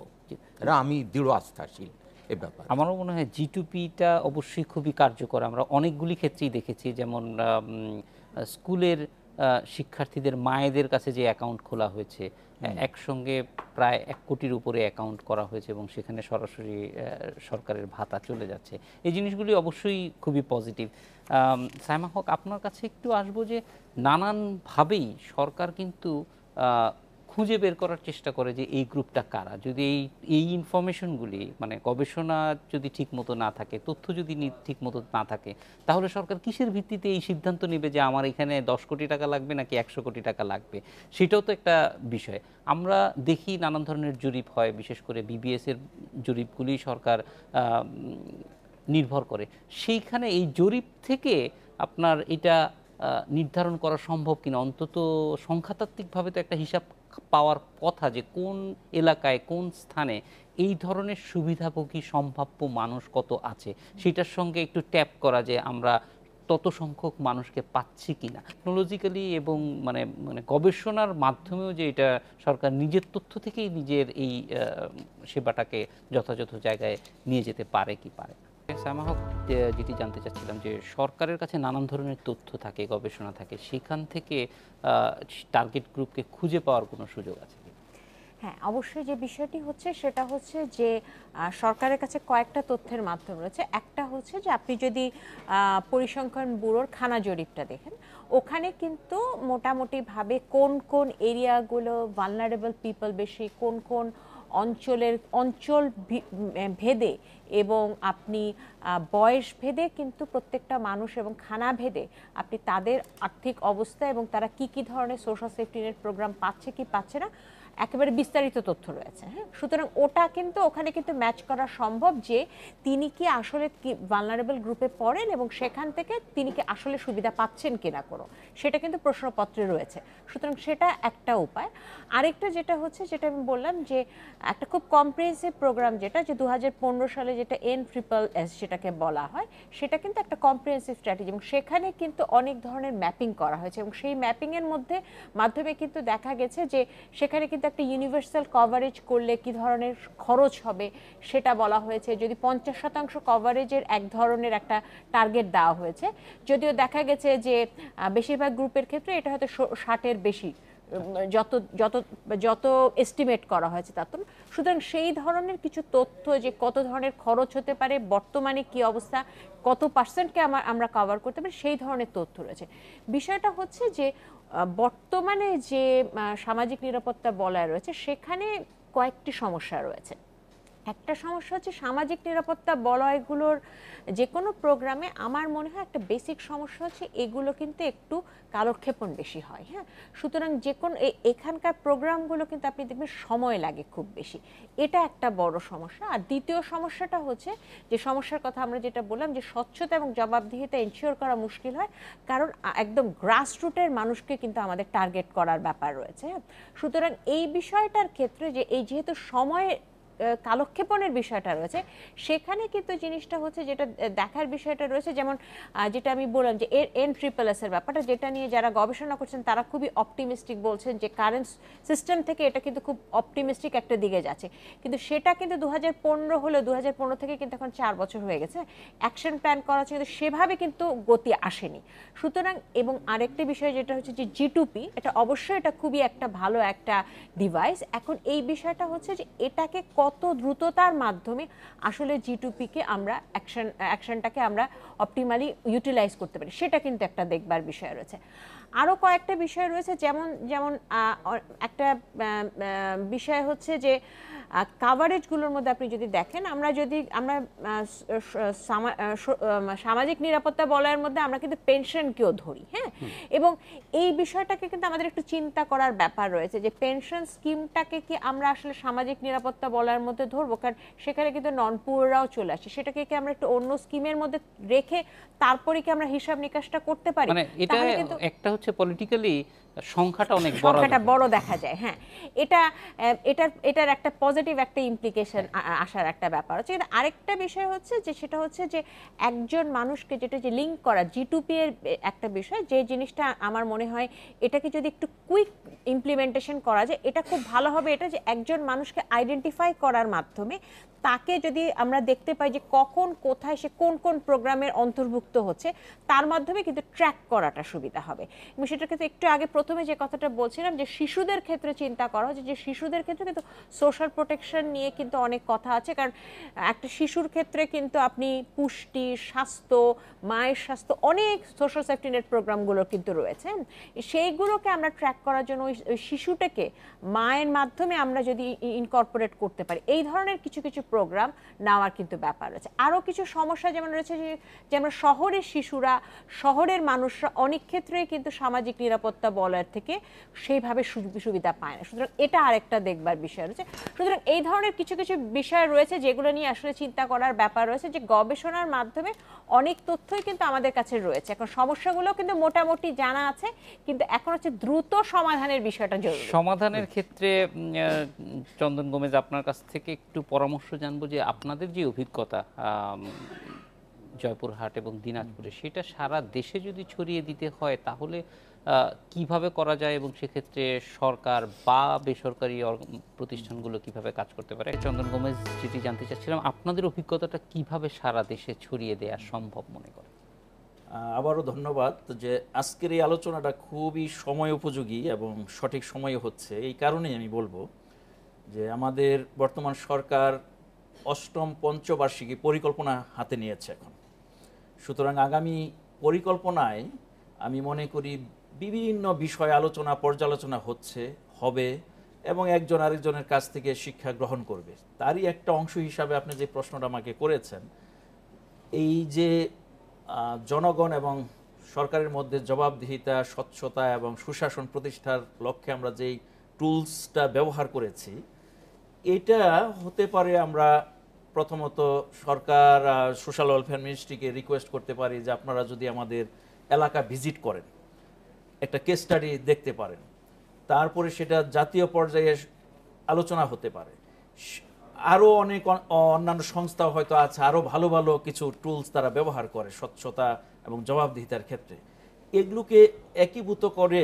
আমি দৃঢ় আস্থাশীল এ ব্যাপার আমারও মনে হয় জিটুপিটা অবশ্যই খুবই কার্যকর আমরা অনেকগুলি ক্ষেত্রেই দেখেছি যেমন স্কুলের শিক্ষার্থীদের মায়েদের কাছে যে অ্যাকাউন্ট খোলা হয়েছে একসঙ্গে প্রায় এক কোটির উপরে অ্যাকাউন্ট করা হয়েছে এবং সেখানে সরাসরি সরকারের ভাতা চলে যাচ্ছে এই জিনিসগুলি অবশ্যই খুবই পজিটিভ সাইমা হক আপনার কাছে একটু আসবো যে নানানভাবেই সরকার কিন্তু খুঁজে বের করার চেষ্টা করে যে এই গ্রুপটা কারা যদি এই এই ইনফরমেশনগুলি মানে গবেষণা যদি ঠিকমতো না থাকে তথ্য যদি ঠিকমতো না থাকে তাহলে সরকার কিসের ভিত্তিতে এই সিদ্ধান্ত নেবে যে আমার এখানে দশ কোটি টাকা লাগবে নাকি একশো কোটি টাকা লাগবে সেটাও তো একটা বিষয় আমরা দেখি নানান ধরনের জরিপ হয় বিশেষ করে বিবিএসের জরিপগুলি সরকার নির্ভর করে সেইখানে এই জরিপ থেকে আপনার এটা নির্ধারণ করা সম্ভব কিনা অন্তত সংখ্যাতাত্ত্বিকভাবে তো একটা হিসাব পাওয়ার কথা যে কোন এলাকায় কোন স্থানে এই ধরনের সুবিধাভোগী সম্ভাব্য মানুষ কত আছে সেটার সঙ্গে একটু ট্যাপ করা যে আমরা তত সংখ্যক মানুষকে পাচ্ছি কি না টেকনোলজিক্যালি এবং মানে মানে গবেষণার মাধ্যমেও যে এটা সরকার নিজের তথ্য থেকেই নিজের এই সেবাটাকে যথাযথ জায়গায় নিয়ে যেতে পারে কি পারে না সায়মা আচ্ছা, যেটি জানতে চাচ্ছিলাম যে সরকারের কাছে নানান ধরনের তথ্য থাকে গবেষণা থাকে সেখান থেকে টার্গেট গ্রুপকে খুঁজে পাওয়ার কোনো সুযোগ আছে হ্যাঁ অবশ্যই যে বিষয়টি হচ্ছে সেটা হচ্ছে যে সরকারের কাছে কয়েকটা তথ্যের মাধ্যম রয়েছে একটা হচ্ছে যে আপনি যদি পরিসংখ্যান ব্যুরোর খানা জরিপটা দেখেন ওখানে কিন্তু মোটামুটিভাবে কোন কোন এরিয়াগুলো ভালনারেবল পিপল বেশি কোন কোন অঞ্চলের অঞ্চল ভেদে এবং আপনি বয়স ভেদে কিন্তু প্রত্যেকটা মানুষ এবং খানা ভেদে আপনি তাদের আর্থিক অবস্থা এবং তারা কি কি ধরনের সোশ্যাল সেফটি নেট প্রোগ্রাম পাচ্ছে কি পাচ্ছে না একেবারে বিস্তারিত তথ্য রয়েছে হ্যাঁ সুতরাং ওটা কিন্তু ওখানে কিন্তু ম্যাচ করা সম্ভব যে তিনি কি আসলে কি ভালনারেবল গ্রুপে পড়েন এবং সেখান থেকে তিনি কি আসলে সুবিধা পাচ্ছেন কিনা কোনো সেটা কিন্তু প্রশ্নপত্রে রয়েছে সুতরাং সেটা একটা উপায় আরেকটা যেটা হচ্ছে যেটা আমি বললাম যে একটা খুব কম্প্রিহেন্সিভ প্রোগ্রাম যেটা যে দু সালে যেটা এন ট্রিপল এস সেটাকে বলা হয় সেটা কিন্তু একটা কম্প্রিহেন্সিভ স্ট্র্যাটেজি এবং সেখানে কিন্তু অনেক ধরনের ম্যাপিং করা হয়েছে এবং সেই ম্যাপিংয়ের মধ্যে মাধ্যমে কিন্তু দেখা গেছে যে সেখানে কিন্তু কিন্তু একটা ইউনিভার্সাল কভারেজ করলে কি ধরনের খরচ হবে সেটা বলা হয়েছে যদি পঞ্চাশ শতাংশ কভারেজের এক ধরনের একটা টার্গেট দেওয়া হয়েছে যদিও দেখা গেছে যে বেশিরভাগ গ্রুপের ক্ষেত্রে এটা হয়তো ষাটের বেশি যত যত যত এস্টিমেট করা হয়েছে তার তো সুতরাং সেই ধরনের কিছু তথ্য যে কত ধরনের খরচ হতে পারে বর্তমানে কি অবস্থা কত পার্সেন্টকে আমার আমরা কভার করতে পারি সেই ধরনের তথ্য রয়েছে বিষয়টা হচ্ছে যে বর্তমানে যে সামাজিক নিরাপত্তা বলয় রয়েছে সেখানে কয়েকটি সমস্যা রয়েছে একটা সমস্যা হচ্ছে সামাজিক নিরাপত্তা বলয়গুলোর যে কোনো প্রোগ্রামে আমার মনে হয় একটা বেসিক সমস্যা হচ্ছে এগুলো কিন্তু একটু কালক্ষেপণ বেশি হয় হ্যাঁ সুতরাং যে কোনো এখানকার প্রোগ্রামগুলো কিন্তু আপনি দেখবেন সময় লাগে খুব বেশি এটা একটা বড় সমস্যা আর দ্বিতীয় সমস্যাটা হচ্ছে যে সমস্যার কথা আমরা যেটা বললাম যে স্বচ্ছতা এবং জবাবদিহিতা এনশিওর করা মুশকিল হয় কারণ একদম গ্রাসরুটের মানুষকে কিন্তু আমাদের টার্গেট করার ব্যাপার রয়েছে হ্যাঁ সুতরাং এই বিষয়টার ক্ষেত্রে যে এই যেহেতু সময় কালক্ষেপণের বিষয়টা রয়েছে সেখানে কিন্তু জিনিসটা হচ্ছে যেটা দেখার বিষয়টা রয়েছে যেমন যেটা আমি বললাম যে এর এন ট্রিপল এসের ব্যাপারটা যেটা নিয়ে যারা গবেষণা করছেন তারা খুবই অপটিমিস্টিক বলছেন যে কারেন্ট সিস্টেম থেকে এটা কিন্তু খুব অপটিমিস্টিক একটা দিকে যাচ্ছে কিন্তু সেটা কিন্তু দু হাজার পনেরো হলো দু হাজার পনেরো থেকে কিন্তু এখন চার বছর হয়ে গেছে অ্যাকশন প্ল্যান করা হচ্ছে কিন্তু সেভাবে কিন্তু গতি আসেনি সুতরাং এবং আরেকটি বিষয় যেটা হচ্ছে যে জিটুপি এটা অবশ্যই এটা খুবই একটা ভালো একটা ডিভাইস এখন এই বিষয়টা হচ্ছে যে এটাকে কত দ্রুততার মাধ্যমে আসলে কে আমরা অ্যাকশন অ্যাকশনটাকে আমরা অপটিমালি ইউটিলাইজ করতে পারি সেটা কিন্তু একটা দেখবার বিষয় রয়েছে আরও কয়েকটা বিষয় রয়েছে যেমন যেমন একটা বিষয় হচ্ছে যে কাভারেজগুলোর মধ্যে আপনি যদি দেখেন আমরা যদি আমরা সামাজিক নিরাপত্তা বলয়ের মধ্যে আমরা কিন্তু পেনশনকেও ধরি হ্যাঁ এবং এই বিষয়টাকে কিন্তু আমাদের একটু চিন্তা করার ব্যাপার রয়েছে যে পেনশন স্কিমটাকে কি আমরা আসলে সামাজিক নিরাপত্তা বলয়ের মধ্যে ধরবো কারণ সেখানে কিন্তু নন পুয়ারাও চলে আসে সেটাকে কি আমরা একটু অন্য স্কিমের মধ্যে রেখে তারপরে কি আমরা হিসাব নিকাশটা করতে পারি মানে এটা একটা much politically সংখ্যাটা অনেক বড় সংখ্যাটা বড় দেখা যায় হ্যাঁ এটা এটার এটার একটা পজিটিভ একটা ইমপ্লিকেশন আসার একটা ব্যাপার আছে হচ্ছে আরেকটা বিষয় হচ্ছে যে সেটা হচ্ছে যে একজন মানুষকে যেটা যে লিঙ্ক করা জিটুপি এর একটা বিষয় যে জিনিসটা আমার মনে হয় এটাকে যদি একটু কুইক ইমপ্লিমেন্টেশন করা যায় এটা খুব ভালো হবে এটা যে একজন মানুষকে আইডেন্টিফাই করার মাধ্যমে তাকে যদি আমরা দেখতে পাই যে কখন কোথায় সে কোন কোন প্রোগ্রামের অন্তর্ভুক্ত হচ্ছে তার মাধ্যমে কিন্তু ট্র্যাক করাটা সুবিধা হবে এবং সেটাকে তো একটু আগে প্রথমে যে কথাটা বলছিলাম যে শিশুদের ক্ষেত্রে চিন্তা করা হচ্ছে যে শিশুদের ক্ষেত্রে কিন্তু সোশ্যাল প্রোটেকশন নিয়ে কিন্তু অনেক কথা আছে কারণ একটা শিশুর ক্ষেত্রে কিন্তু আপনি পুষ্টি স্বাস্থ্য মায়ের স্বাস্থ্য অনেক সোশ্যাল সেফটি নেট প্রোগ্রামগুলো কিন্তু রয়েছে সেইগুলোকে আমরা ট্র্যাক করার জন্য ওই শিশুটাকে মায়ের মাধ্যমে আমরা যদি ইনকর্পোরেট করতে পারি এই ধরনের কিছু কিছু প্রোগ্রাম নেওয়ার কিন্তু ব্যাপার রয়েছে আরও কিছু সমস্যা যেমন রয়েছে যে আমরা শহরের শিশুরা শহরের মানুষরা অনেক ক্ষেত্রে কিন্তু সামাজিক নিরাপত্তা বল বিশ্ববিদ্যালয়ের থেকে সেইভাবে সুবিধা পায় না সুতরাং এটা আরেকটা দেখবার বিষয় রয়েছে সুতরাং এই ধরনের কিছু কিছু বিষয় রয়েছে যেগুলো নিয়ে আসলে চিন্তা করার ব্যাপার রয়েছে যে গবেষণার মাধ্যমে অনেক তথ্যই কিন্তু আমাদের কাছে রয়েছে এখন সমস্যাগুলো কিন্তু মোটামুটি জানা আছে কিন্তু এখন হচ্ছে দ্রুত সমাধানের বিষয়টা জরুরি সমাধানের ক্ষেত্রে চন্দন গোমেজ আপনার কাছ থেকে একটু পরামর্শ জানবো যে আপনাদের যে অভিজ্ঞতা জয়পুরহাট এবং দিনাজপুরে সেটা সারা দেশে যদি ছড়িয়ে দিতে হয় তাহলে কিভাবে করা যায় এবং সেক্ষেত্রে সরকার বা বেসরকারি প্রতিষ্ঠানগুলো কিভাবে কাজ করতে পারে চন্দন গোমেজ যেটি জানতে চাচ্ছিলাম আপনাদের অভিজ্ঞতাটা কিভাবে সারা দেশে ছড়িয়ে দেওয়া সম্ভব মনে করে আবারও ধন্যবাদ যে আজকের এই আলোচনাটা খুবই সময় উপযোগী এবং সঠিক সময় হচ্ছে এই কারণেই আমি বলবো যে আমাদের বর্তমান সরকার অষ্টম পঞ্চবার্ষিকী পরিকল্পনা হাতে নিয়েছে এখন সুতরাং আগামী পরিকল্পনায় আমি মনে করি বিভিন্ন বিষয় আলোচনা পর্যালোচনা হচ্ছে হবে এবং একজন আরেকজনের কাছ থেকে শিক্ষা গ্রহণ করবে তারই একটা অংশ হিসাবে আপনি যে প্রশ্নটা আমাকে করেছেন এই যে জনগণ এবং সরকারের মধ্যে জবাবদিহিতা স্বচ্ছতা এবং সুশাসন প্রতিষ্ঠার লক্ষ্যে আমরা যেই টুলসটা ব্যবহার করেছি এটা হতে পারে আমরা প্রথমত সরকার সোশ্যাল ওয়েলফেয়ার মিনিস্ট্রিকে রিকোয়েস্ট করতে পারি যে আপনারা যদি আমাদের এলাকা ভিজিট করেন একটা কেস স্টাডি দেখতে পারেন তারপরে সেটা জাতীয় পর্যায়ে আলোচনা হতে পারে আরও অনেক অন্যান্য সংস্থাও হয়তো আছে আরও ভালো ভালো কিছু টুলস তারা ব্যবহার করে স্বচ্ছতা এবং জবাবদিহিতার ক্ষেত্রে এগুলোকে একীভূত করে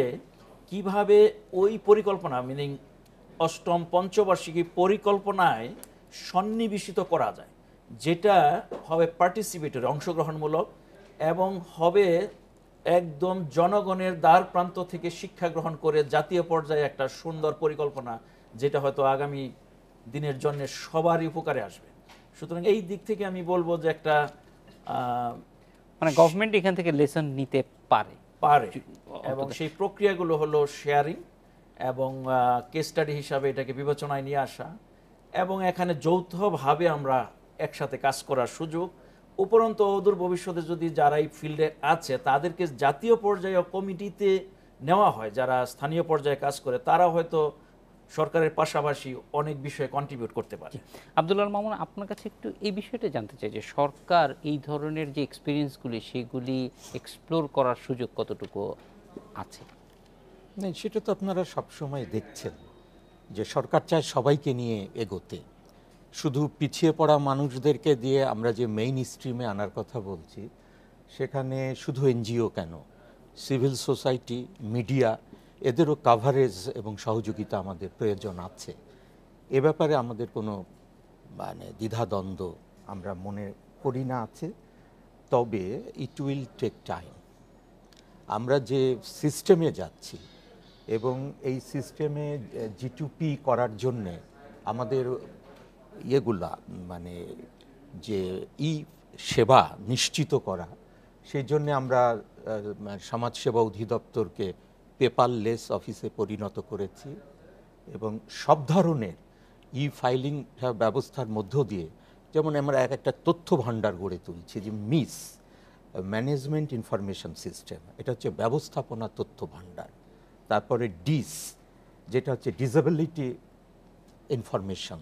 কিভাবে ওই পরিকল্পনা মিনিং অষ্টম পঞ্চবার্ষিকী পরিকল্পনায় সন্নিবেশিত করা যায় যেটা হবে পার্টিসিপেটরি অংশগ্রহণমূলক এবং হবে একদম জনগণের দ্বার প্রান্ত থেকে শিক্ষা গ্রহণ করে জাতীয় পর্যায়ে একটা সুন্দর পরিকল্পনা যেটা হয়তো আগামী দিনের জন্য সবারই উপকারে আসবে সুতরাং এই দিক থেকে আমি বলবো যে একটা মানে গভর্নমেন্ট এখান থেকে লেসন নিতে পারে পারে এবং সেই প্রক্রিয়াগুলো হলো শেয়ারিং এবং কেস স্টাডি হিসাবে এটাকে বিবেচনায় নিয়ে আসা এবং এখানে যৌথভাবে আমরা একসাথে কাজ করার সুযোগ উপরন্তু অদূর ভবিষ্যতে যদি যারা এই ফিল্ডে আছে তাদেরকে জাতীয় পর্যায়ে কমিটিতে নেওয়া হয় যারা স্থানীয় পর্যায়ে কাজ করে তারা হয়তো সরকারের পাশাপাশি অনেক বিষয়ে কন্ট্রিবিউট করতে পারে আব্দুল্লাহ মামুন আপনার কাছে একটু এই বিষয়টা জানতে চাই যে সরকার এই ধরনের যে এক্সপিরিয়েন্সগুলি সেগুলি এক্সপ্লোর করার সুযোগ কতটুকু আছে সেটা তো আপনারা সবসময় দেখছেন যে সরকার চায় সবাইকে নিয়ে এগোতে শুধু পিছিয়ে পড়া মানুষদেরকে দিয়ে আমরা যে মেইন স্ট্রিমে আনার কথা বলছি সেখানে শুধু এনজিও কেন সিভিল সোসাইটি মিডিয়া এদেরও কাভারেজ এবং সহযোগিতা আমাদের প্রয়োজন আছে এ ব্যাপারে আমাদের কোনো মানে দ্বিধাদ্বন্দ্ব আমরা মনে করি না আছে তবে ইট উইল টেক টাইম আমরা যে সিস্টেমে যাচ্ছি এবং এই সিস্টেমে জিটুপি করার জন্যে আমাদের ইয়েগুলা মানে যে ই সেবা নিশ্চিত করা সেই জন্য আমরা সমাজসেবা অধিদপ্তরকে পেপারলেস অফিসে পরিণত করেছি এবং সব ধরনের ই ফাইলিং ব্যবস্থার মধ্য দিয়ে যেমন আমরা এক একটা তথ্য ভাণ্ডার গড়ে তুলছি যে মিস ম্যানেজমেন্ট ইনফরমেশন সিস্টেম এটা হচ্ছে ব্যবস্থাপনা তথ্য ভাণ্ডার তারপরে ডিস যেটা হচ্ছে ডিসেবিলিটি ইনফরমেশন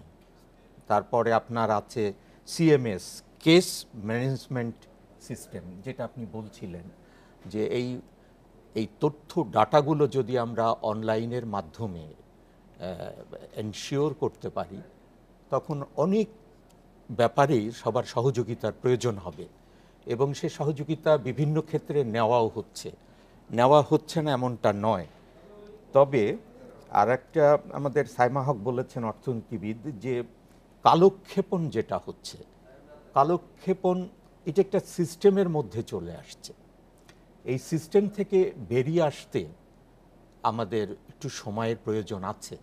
তারপরে আপনার আছে সিএমএস কেস ম্যানেজমেন্ট সিস্টেম যেটা আপনি বলছিলেন যে এই এই তথ্য ডাটাগুলো যদি আমরা অনলাইনের মাধ্যমে এনশিওর করতে পারি তখন অনেক ব্যাপারেই সবার সহযোগিতার প্রয়োজন হবে এবং সে সহযোগিতা বিভিন্ন ক্ষেত্রে নেওয়াও হচ্ছে নেওয়া হচ্ছে না এমনটা নয় তবে আর একটা আমাদের সাইমা হক বলেছেন অর্থনীতিবিদ যে কালক্ষেপণ যেটা হচ্ছে কালক্ষেপণ এটা একটা সিস্টেমের মধ্যে চলে আসছে এই সিস্টেম থেকে বেরিয়ে আসতে আমাদের একটু সময়ের প্রয়োজন আছে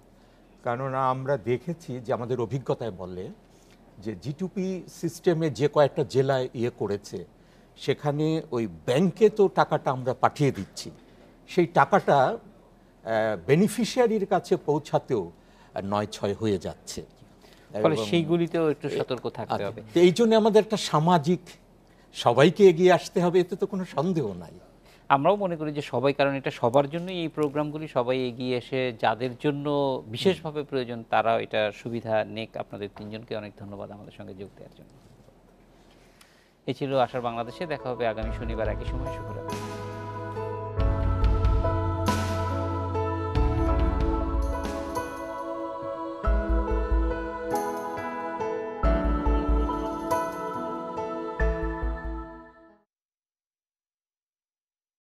কেননা আমরা দেখেছি যে আমাদের অভিজ্ঞতায় বলে যে জিটুপি সিস্টেমে যে কয়েকটা জেলায় ইয়ে করেছে সেখানে ওই ব্যাংকে তো টাকাটা আমরা পাঠিয়ে দিচ্ছি সেই টাকাটা বেনিফিশিয়ারির কাছে পৌঁছাতেও নয় ছয় হয়ে যাচ্ছে ফলে সেইগুলিতেও একটু সতর্ক থাকতে আচ্ছা, হবে তো এই জন্য আমাদের একটা সামাজিক সবাইকে এগিয়ে আসতে হবে এতে তো কোনো সন্দেহ নাই আমরাও মনে করি যে সবাই কারণ এটা সবার জন্য এই প্রোগ্রামগুলি সবাই এগিয়ে এসে যাদের জন্য বিশেষভাবে প্রয়োজন তারা এটা সুবিধা নেক আপনাদের তিনজনকে অনেক ধন্যবাদ আমাদের সঙ্গে যোগ দেওয়ার জন্য এ ছিল আসার বাংলাদেশে দেখা হবে আগামী শনিবার একই সময় শুক্রবার